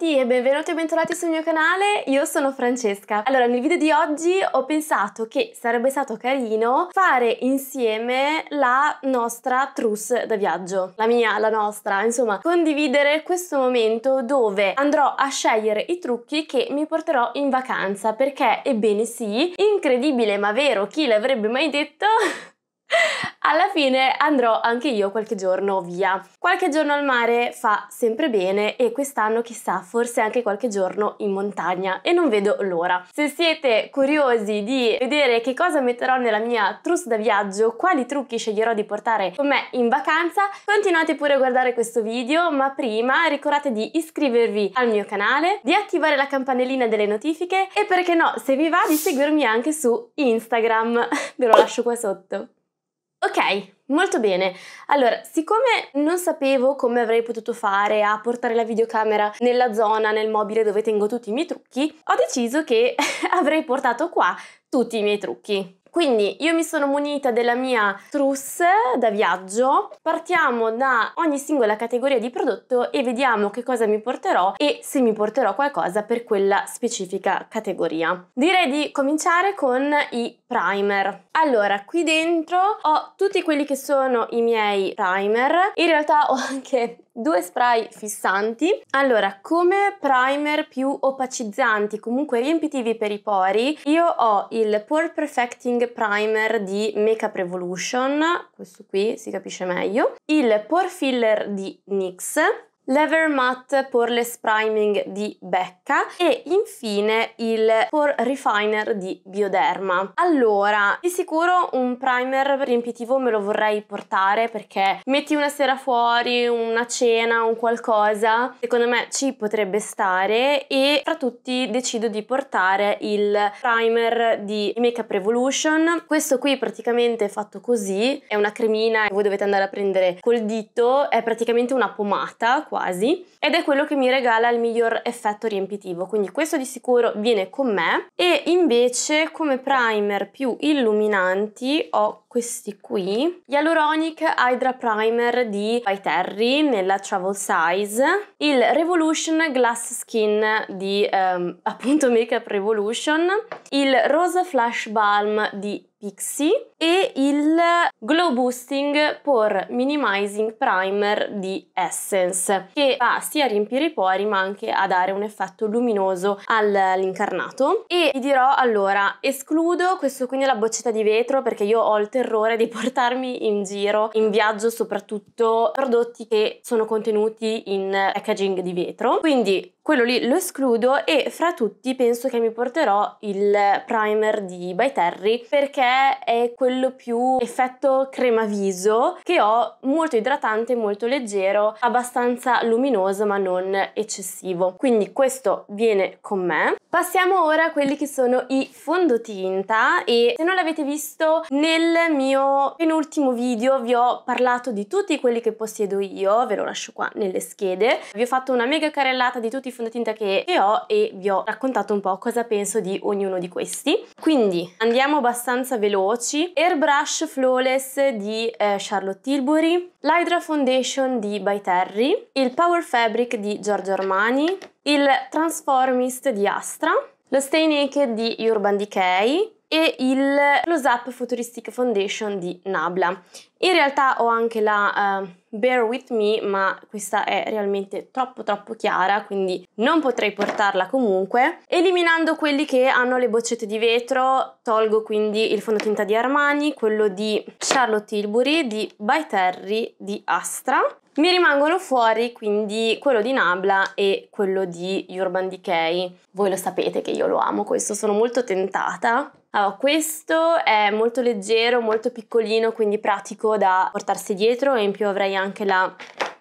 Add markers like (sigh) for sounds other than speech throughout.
tutti e benvenuti e bentornati sul mio canale, io sono Francesca. Allora, nel video di oggi ho pensato che sarebbe stato carino fare insieme la nostra trousse da viaggio, la mia, la nostra, insomma, condividere questo momento dove andrò a scegliere i trucchi che mi porterò in vacanza, perché, ebbene sì, incredibile ma vero, chi l'avrebbe mai detto... (laughs) Alla fine andrò anche io qualche giorno via. Qualche giorno al mare fa sempre bene e quest'anno chissà forse anche qualche giorno in montagna e non vedo l'ora. Se siete curiosi di vedere che cosa metterò nella mia trousse da viaggio, quali trucchi sceglierò di portare con me in vacanza, continuate pure a guardare questo video ma prima ricordate di iscrivervi al mio canale, di attivare la campanellina delle notifiche e perché no se vi va di seguirmi anche su Instagram, (laughs) ve lo lascio qua sotto. Ok, molto bene. Allora, siccome non sapevo come avrei potuto fare a portare la videocamera nella zona, nel mobile dove tengo tutti i miei trucchi, ho deciso che (laughs) avrei portato qua tutti i miei trucchi. Quindi io mi sono munita della mia trousse da viaggio, partiamo da ogni singola categoria di prodotto e vediamo che cosa mi porterò e se mi porterò qualcosa per quella specifica categoria. Direi di cominciare con i primer. Allora, qui dentro ho tutti quelli che sono i miei primer, in realtà ho anche due spray fissanti. Allora, come primer più opacizzanti, comunque riempitivi per i pori, io ho il Pore Perfecting Primer di Makeup Revolution, questo qui si capisce meglio, il Pore Filler di NYX, Lever Matte Poreless Priming di Becca e infine il Pore Refiner di Bioderma. Allora, di sicuro un primer riempitivo me lo vorrei portare perché metti una sera fuori, una cena, un qualcosa, secondo me ci potrebbe stare e fra tutti decido di portare il primer di Make Up Revolution. Questo qui praticamente è fatto così, è una cremina, che voi dovete andare a prendere col dito, è praticamente una pomata qua quasi ed è quello che mi regala il miglior effetto riempitivo, quindi questo di sicuro viene con me e invece come primer più illuminanti ho questi qui, gli Aluronic Hydra Primer di By Terry nella Travel Size, il Revolution Glass Skin di ehm, appunto Makeup Revolution, il Rose Flash Balm di Pixie e il Glow Boosting Pore Minimizing Primer di Essence che va sia a riempire i pori ma anche a dare un effetto luminoso all'incarnato e vi dirò allora escludo questo quindi la boccetta di vetro perché io ho il terrore di (laughs) portarmi in giro in viaggio soprattutto prodotti che sono contenuti in packaging di vetro quindi quello lì lo escludo e fra tutti penso che mi porterò il primer di By Terry perché è quello più effetto crema viso che ho molto idratante, molto leggero, abbastanza luminoso ma non eccessivo. Quindi questo viene con me. Passiamo ora a quelli che sono i fondotinta e se non l'avete visto nel mio penultimo video vi ho parlato di tutti quelli che possiedo io, ve lo lascio qua nelle schede. Vi ho fatto una mega carellata di tutti i sono la tinta che ho e vi ho raccontato un po' cosa penso di ognuno di questi. Quindi andiamo abbastanza veloci. Airbrush Flawless di eh, Charlotte Tilbury, l'Hydra Foundation di By Terry, il Power Fabric di Giorgio Armani, il Transformist di Astra, lo Stay Naked di Urban Decay, e il Close Up Futuristic Foundation di Nabla. In realtà ho anche la uh, Bear With Me, ma questa è realmente troppo troppo chiara, quindi non potrei portarla comunque. Eliminando quelli che hanno le boccette di vetro, tolgo quindi il fondotinta di Armani, quello di Charlotte Tilbury, di By Terry, di Astra mi rimangono fuori quindi quello di Nabla e quello di Urban Decay. Voi lo sapete che io lo amo, questo sono molto tentata. Allora, questo è molto leggero, molto piccolino, quindi pratico da portarsi dietro e in più avrei anche la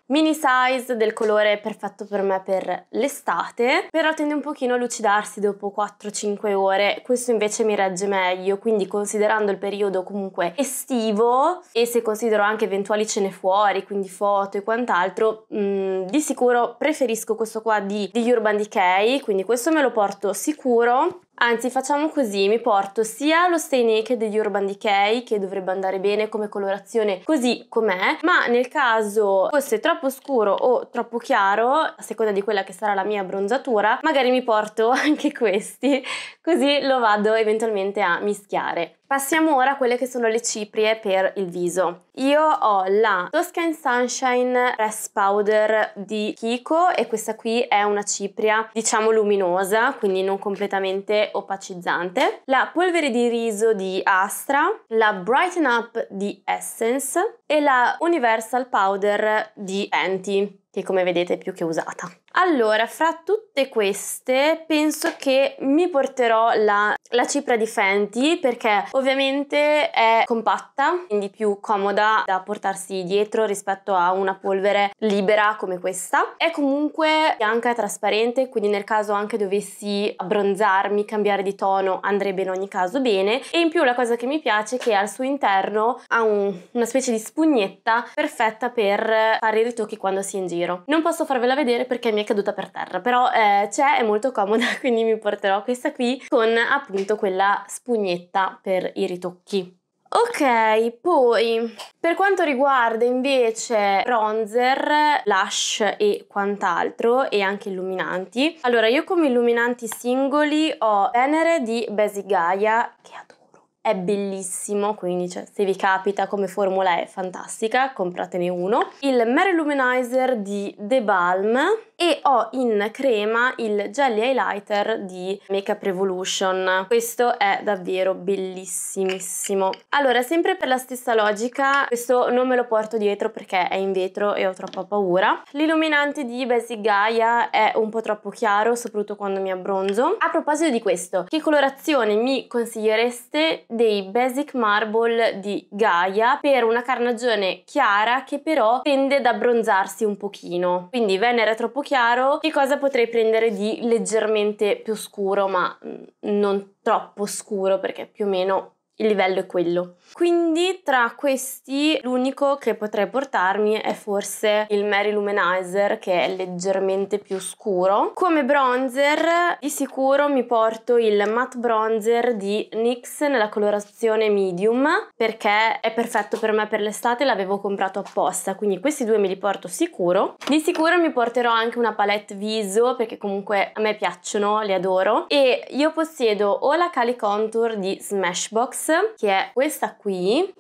mini size del colore perfetto per me per l'estate, però tende un pochino a lucidarsi dopo 4-5 ore, questo invece mi regge meglio, quindi considerando il periodo comunque estivo e se considero anche eventuali cene fuori, quindi foto e quant'altro, mh, mm, di sicuro preferisco questo qua di, di Urban Decay, quindi questo me lo porto sicuro Anzi, facciamo così, mi porto sia lo Stay Naked degli Urban Decay, che dovrebbe andare bene come colorazione così com'è, ma nel caso fosse troppo scuro o troppo chiaro, a seconda di quella che sarà la mia bronzatura, magari mi porto (laughs) anche questi, così lo vado eventualmente a mischiare. Passiamo ora a quelle che sono le ciprie per il viso. Io ho la Toscan Sunshine Press Powder di Kiko e questa qui è una cipria diciamo luminosa, quindi non completamente opacizzante. La polvere di riso di Astra, la Brighten Up di Essence e la Universal Powder di Fenty che come vedete è più che usata. Allora, fra tutte queste penso che mi porterò la, la, cipria di Fenty perché ovviamente è compatta, quindi più comoda da portarsi dietro rispetto a una polvere libera come questa. È comunque bianca e trasparente, quindi nel caso anche dovessi abbronzarmi, cambiare di tono, andrebbe in ogni caso bene. E in più la cosa che mi piace è che al suo interno ha un, una specie di spugnetta perfetta per fare i ritocchi quando si è in giro. Non posso farvela vedere perché mi è caduta per terra, però eh, c'è, è molto comoda, (laughs) quindi mi porterò questa qui con appunto quella spugnetta per i ritocchi. Ok, poi per quanto riguarda invece bronzer, lash e quant'altro e anche illuminanti, allora io come illuminanti singoli ho Venere di Basic Gaia che adoro è bellissimo, quindi cioè, se vi capita come formula è fantastica, compratene uno. Il Mary Luminizer di The Balm, e ho in crema il Jelly Highlighter di Makeup Revolution. Questo è davvero bellissimissimo. Allora, sempre per la stessa logica, questo non me lo porto dietro perché è in vetro e ho troppa paura. L'illuminante di Basic Gaia è un po' troppo chiaro, soprattutto quando mi abbronzo. A proposito di questo, che colorazione mi consigliereste dei Basic Marble di Gaia per una carnagione chiara che però tende ad abbronzarsi un pochino? Quindi Venere è troppo chiaro chiaro, che cosa potrei prendere di leggermente più scuro, ma mm, non troppo scuro perché più o meno il livello è quello. Quindi tra questi l'unico che potrei portarmi è forse il Mary Luminizer che è leggermente più scuro. Come bronzer di sicuro mi porto il matte bronzer di NYX nella colorazione medium perché è perfetto per me per l'estate, l'avevo comprato apposta, quindi questi due me li porto sicuro. Di sicuro mi porterò anche una palette viso perché comunque a me piacciono, le adoro e io possiedo o la Cali Contour di Smashbox che è questa qui,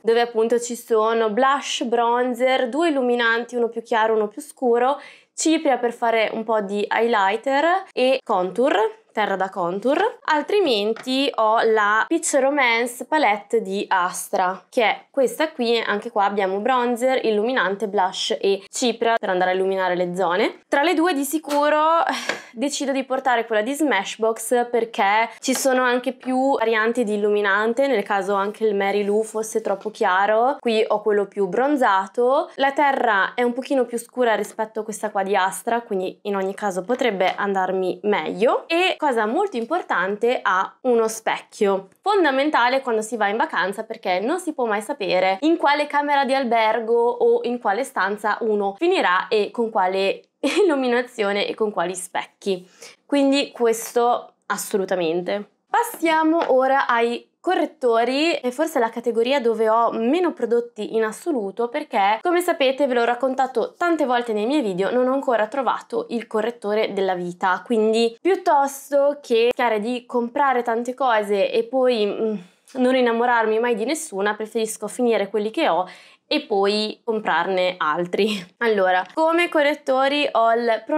dove appunto ci sono blush, bronzer, due illuminanti, uno più chiaro, uno più scuro, cipria per fare un po' di highlighter e contour Terra da Contour, altrimenti ho la Peach Romance Palette di Astra, che è questa qui, anche qua abbiamo bronzer, illuminante, blush e cipria per andare a illuminare le zone. Tra le due di sicuro (laughs) decido di portare quella di Smashbox perché ci sono anche più varianti di illuminante, nel caso anche il Mary Lou fosse troppo chiaro, qui ho quello più bronzato, la terra è un pochino più scura rispetto a questa qua di Astra, quindi in ogni caso potrebbe andarmi meglio e cosa molto importante, ha uno specchio. Fondamentale quando si va in vacanza perché non si può mai sapere in quale camera di albergo o in quale stanza uno finirà e con quale (laughs) illuminazione e con quali specchi. Quindi questo assolutamente. Passiamo ora ai correttori è forse la categoria dove ho meno prodotti in assoluto perché, come sapete, ve l'ho raccontato tante volte nei miei video, non ho ancora trovato il correttore della vita. Quindi, piuttosto che cercare di comprare tante cose e poi... Mm, non innamorarmi mai di nessuna, preferisco finire quelli che ho e poi comprarne altri. (laughs) Allora, come correttori ho il Pro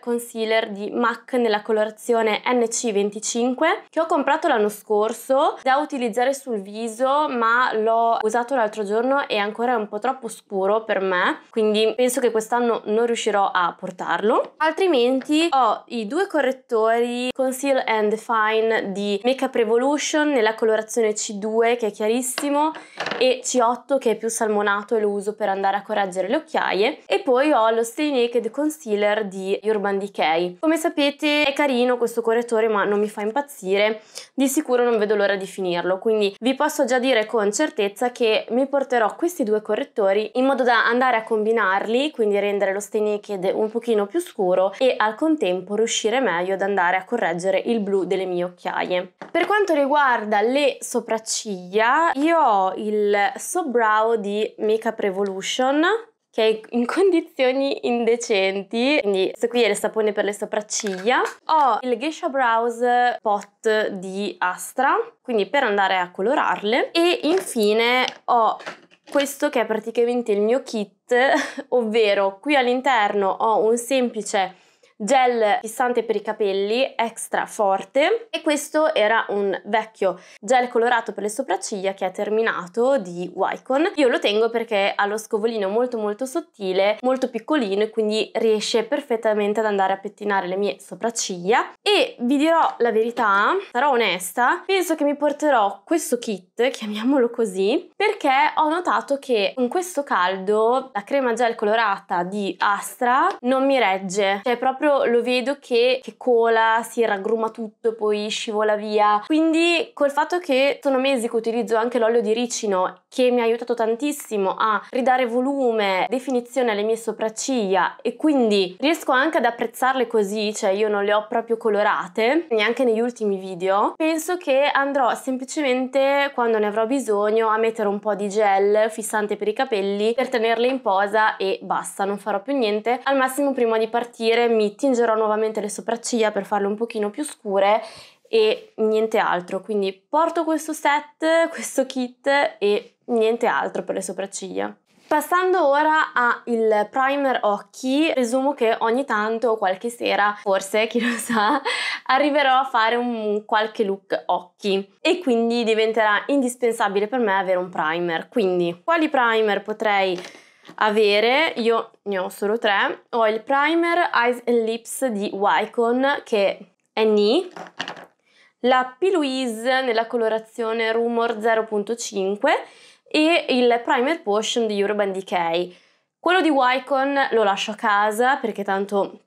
Concealer di MAC nella colorazione NC25 che ho comprato l'anno scorso da utilizzare sul viso ma l'ho usato l'altro giorno e ancora è un po' troppo scuro per me quindi penso che quest'anno non riuscirò a portarlo. Altrimenti ho i due correttori Conceal and Define di Makeup Revolution nella colorazione C2 che è chiarissimo e C8 che è più salmonato e lo uso per andare a correggere le occhiaie e poi ho lo Stay Naked Concealer di Urban Decay. Come sapete è carino questo correttore ma non mi fa impazzire, di sicuro non vedo l'ora di finirlo, quindi vi posso già dire con certezza che mi porterò questi due correttori in modo da andare a combinarli, quindi rendere lo Stay Naked un pochino più scuro e al contempo riuscire meglio ad andare a correggere il blu delle mie occhiaie. Per quanto riguarda le sopracciglia, io ho il Sobrow di Makeup Up Revolution che è in (laughs) condizioni indecenti, quindi questo qui è il sapone per le sopracciglia. Ho il Geisha Brows Pot di Astra, quindi per andare a colorarle. E infine ho questo che è praticamente il mio kit, (laughs) ovvero qui all'interno ho un semplice gel fissante per i capelli extra forte e questo era un vecchio gel colorato per le sopracciglia che è terminato di Wycon. Io lo tengo perché ha lo scovolino molto molto sottile, molto piccolino e quindi riesce perfettamente ad andare a pettinare le mie sopracciglia e vi dirò la verità, sarò onesta, penso che mi porterò questo kit, chiamiamolo così, perché ho notato che con questo caldo la crema gel colorata di Astra non mi regge, cioè proprio proprio lo vedo che, che cola, si raggruma tutto, poi scivola via. Quindi col fatto che sono mesi che utilizzo anche l'olio di ricino che mi ha aiutato tantissimo a ridare volume, definizione alle mie sopracciglia e quindi riesco anche ad apprezzarle così, cioè io non le ho proprio colorate, neanche negli ultimi video, penso che andrò semplicemente quando ne avrò bisogno a mettere un po' di gel fissante per i capelli per tenerle in posa e basta, non farò più niente. Al massimo prima di partire mi tingerò nuovamente le sopracciglia per farle un pochino più scure e niente altro. Quindi porto questo set, questo kit e niente altro per le sopracciglia. Passando ora al primer occhi, presumo che ogni tanto o qualche sera, forse chi lo sa, arriverò a fare un qualche look occhi e quindi diventerà indispensabile per me avere un primer. Quindi quali primer potrei avere, io ne ho solo tre, ho il primer Eyes and Lips di Wycon che è Ni, la P. Louise nella colorazione Rumor 0.5 e il primer Potion di Urban Decay. Quello di Wycon lo lascio a casa perché tanto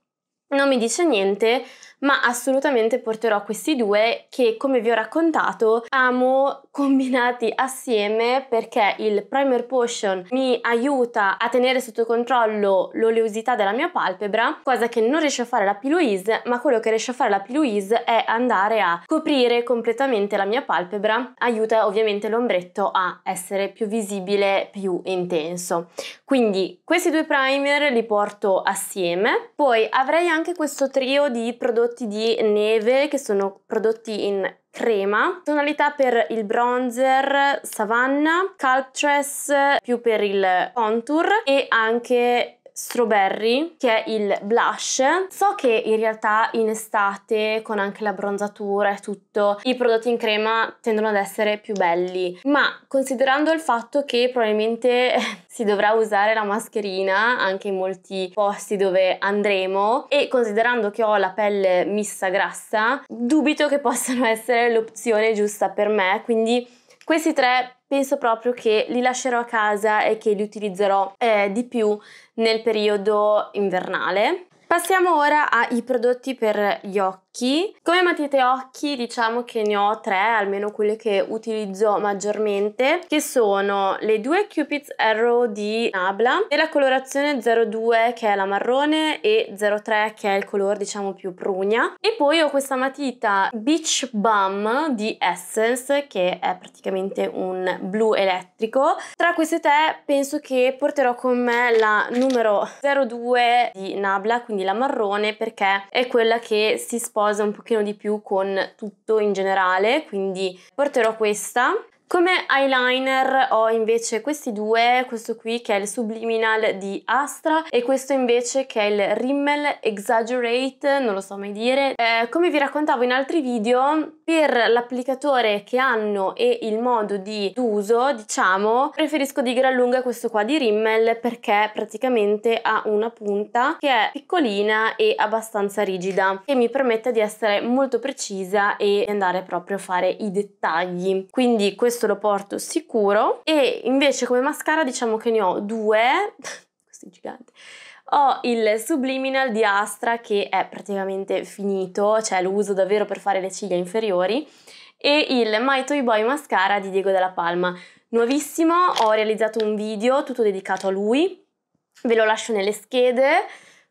non mi dice niente, ma assolutamente porterò questi due che come vi ho raccontato amo combinati assieme perché il primer potion mi aiuta a tenere sotto controllo l'oleosità della mia palpebra, cosa che non riesce a fare la P-Louise, ma quello che riesce a fare la P-Louise è andare a coprire completamente la mia palpebra, aiuta ovviamente l'ombretto a essere più visibile, più intenso. Quindi questi due primer li porto assieme, poi avrei anche questo trio di prodotti prodotti di neve che sono prodotti in crema, tonalità per il bronzer, savanna, Cultress più per il contour e anche Strawberry, che è il blush. So che in realtà in estate, con anche la bronzatura e tutto, i prodotti in crema tendono ad essere più belli, ma considerando il fatto che probabilmente (laughs) si dovrà usare la mascherina anche in molti posti dove andremo e considerando che ho la pelle mista grassa, dubito che possano essere l'opzione giusta per me, quindi questi tre penso proprio che li lascerò a casa e che li utilizzerò eh, di più nel periodo invernale. Passiamo ora ai prodotti per gli occhi occhi. Come matite occhi diciamo che ne ho tre, almeno quelle che utilizzo maggiormente, che sono le due Cupid's Arrow di Nabla, della colorazione 02 che è la marrone e 03 che è il colore diciamo più prugna. E poi ho questa matita Beach Bum di Essence che è praticamente un blu elettrico. Tra queste tre penso che porterò con me la numero 02 di Nabla, quindi la marrone, perché è quella che si sposta cosa un pochino di più con tutto in generale, quindi porterò questa. Come eyeliner ho invece questi due, questo qui che è il Subliminal di Astra e questo invece che è il Rimmel Exaggerate, non lo so mai dire. Eh, come vi raccontavo in altri video, per l'applicatore che hanno e il modo di uso, diciamo, preferisco di gran lunga questo qua di Rimmel perché praticamente ha una punta che è piccolina e abbastanza rigida che mi permette di essere molto precisa e andare proprio a fare i dettagli. Quindi questo lo porto sicuro e invece come mascara diciamo che ne ho due, (laughs) questo è gigante ho il subliminal di Astra che è praticamente finito, cioè lo uso davvero per fare le ciglia inferiori, e il My Toy Boy Mascara di Diego Della Palma. Nuovissimo, ho realizzato un video tutto dedicato a lui, ve lo lascio nelle schede,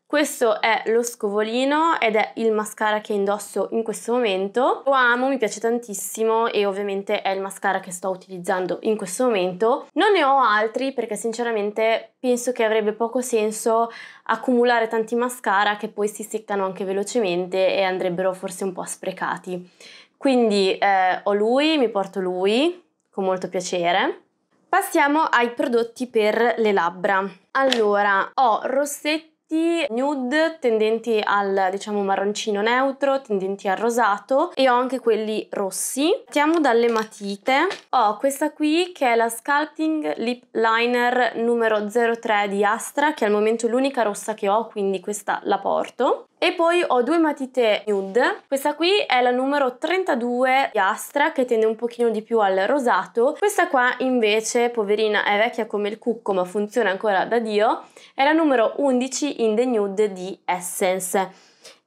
questo è lo scovolino ed è il mascara che indosso in questo momento. Lo amo, mi piace tantissimo e ovviamente è il mascara che sto utilizzando in questo momento. Non ne ho altri perché sinceramente penso che avrebbe poco senso accumulare tanti mascara che poi si seccano anche velocemente e andrebbero forse un po' sprecati. Quindi eh, ho lui, mi porto lui con molto piacere. Passiamo ai prodotti per le labbra. Allora, ho rossetto tutti nude tendenti al diciamo marroncino neutro, tendenti al rosato e ho anche quelli rossi. Partiamo dalle matite. Ho questa qui che è la Sculpting Lip Liner numero 03 di Astra che al momento è l'unica rossa che ho quindi questa la porto. E poi ho due matite nude, questa qui è la numero 32 Astra che tende un pochino di più al rosato, questa qua invece, poverina, è vecchia come il cucco ma funziona ancora da Dio, è la numero 11 in the nude di Essence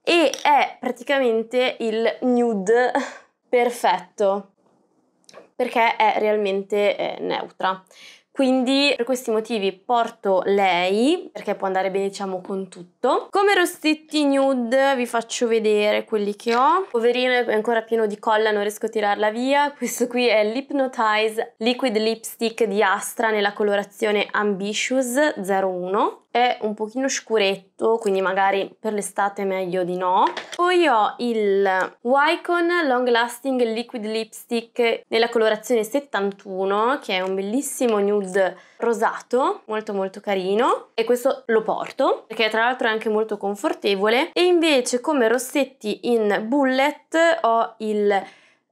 e è praticamente il nude (laughs) perfetto perché è realmente eh, neutra. Quindi per questi motivi porto lei perché può andare bene diciamo con tutto. Come rossetti nude vi faccio vedere quelli che ho. Poverino è ancora pieno di colla, non riesco a tirarla via. Questo qui è l'Hypnotize Liquid Lipstick di Astra nella colorazione Ambitious 01 è un pochino scuretto, quindi magari per l'estate meglio di no. Poi ho il Wycon Long Lasting Liquid Lipstick nella colorazione 71, che è un bellissimo nude rosato, molto molto carino. E questo lo porto, perché tra l'altro è anche molto confortevole. E invece come rossetti in bullet ho il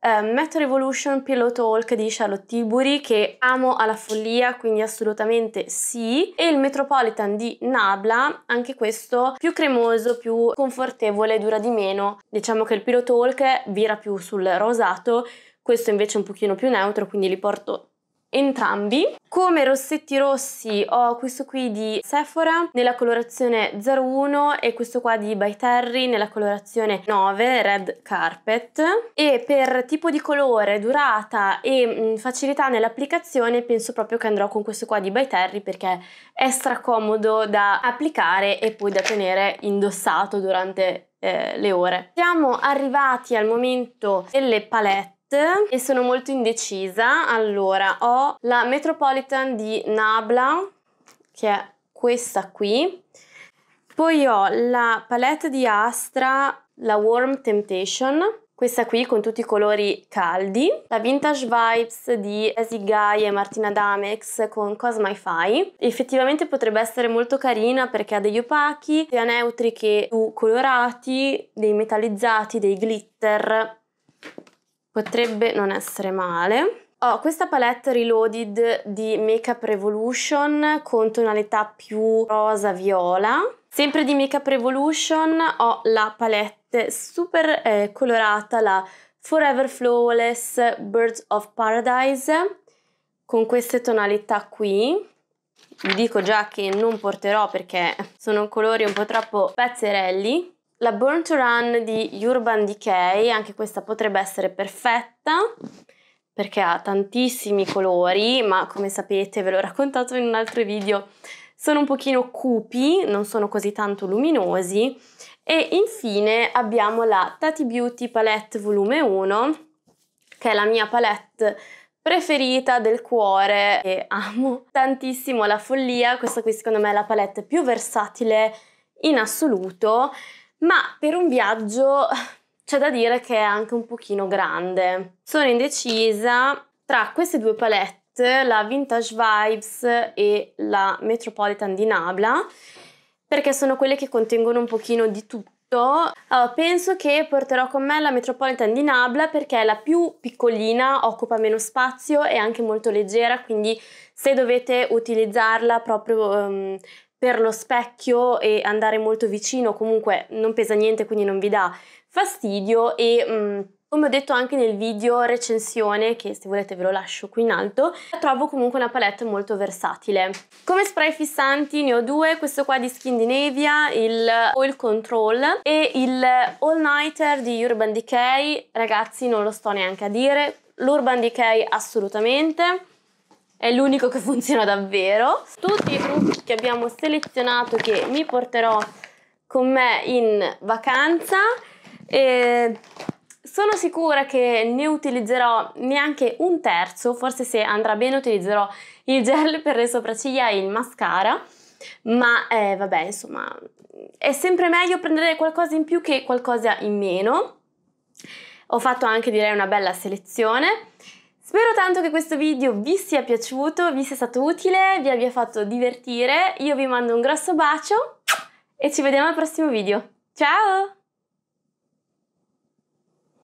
eh, Metro Revolution Pilot Talk di Charlotte Tiburi che amo alla follia, quindi assolutamente sì, e il Metropolitan di Nabla, anche questo più cremoso, più confortevole, dura di meno. Diciamo che il Pilot Talk vira più sul rosato, questo invece è un pochino più neutro, quindi li porto entrambi. Come rossetti rossi ho questo qui di Sephora nella colorazione 01 e questo qua di By Terry nella colorazione 9 Red Carpet e per tipo di colore, durata e mm, facilità nell'applicazione penso proprio che andrò con questo qua di By Terry perché è stracomodo da applicare e poi da tenere indossato durante eh, le ore. Siamo arrivati al momento delle palette e sono molto indecisa. Allora, ho la Metropolitan di Nabla, che è questa qui. Poi ho la palette di Astra, la Warm Temptation, questa qui con tutti i colori caldi. La Vintage Vibes di Esi Guy e Martina Damex con Cosmai Cosmify. Effettivamente potrebbe essere molto carina perché ha degli opachi, sia neutri che più colorati, dei metallizzati, dei glitter potrebbe non essere male. Ho questa palette Reloaded di Makeup Revolution con tonalità più rosa-viola. Sempre di Makeup Revolution ho la palette super eh, colorata, la Forever Flawless Birds of Paradise, con queste tonalità qui. Vi dico già che non porterò perché sono colori un po' troppo pazzerelli, la Burn to Run di Urban Decay, anche questa potrebbe essere perfetta perché ha tantissimi colori, ma come sapete ve l'ho raccontato in un altro video, sono un pochino cupi, non sono così tanto luminosi. E infine abbiamo la Tati Beauty Palette Volume 1, che è la mia palette preferita del cuore e amo tantissimo la follia. Questa qui secondo me è la palette più versatile in assoluto ma per un viaggio (laughs) c'è da dire che è anche un pochino grande. Sono indecisa tra queste due palette, la Vintage Vibes e la Metropolitan di Nabla, perché sono quelle che contengono un pochino di tutto. Allora, penso che porterò con me la Metropolitan di Nabla perché è la più piccolina, occupa meno spazio, è anche molto leggera, quindi se dovete utilizzarla proprio um, per lo specchio e andare molto vicino comunque non pesa niente quindi non vi dà fastidio e mh, mm, come ho detto anche nel video recensione, che se volete ve lo lascio qui in alto, trovo comunque una palette molto versatile. Come spray fissanti ne ho due, questo qua di Skin di Nevia, il Oil Control e il All Nighter di Urban Decay, ragazzi non lo sto neanche a dire, l'Urban Decay assolutamente è l'unico che funziona davvero. Tutti i trucchi che abbiamo selezionato che mi porterò con me in vacanza e sono sicura che ne utilizzerò neanche un terzo, forse se andrà bene utilizzerò il gel per le sopracciglia e il mascara, ma eh, vabbè insomma è sempre meglio prendere qualcosa in più che qualcosa in meno. Ho fatto anche direi una bella selezione Spero tanto che questo video vi sia piaciuto, vi sia stato utile, vi abbia fatto divertire. Io vi mando un grosso bacio e ci vediamo al prossimo video. Ciao!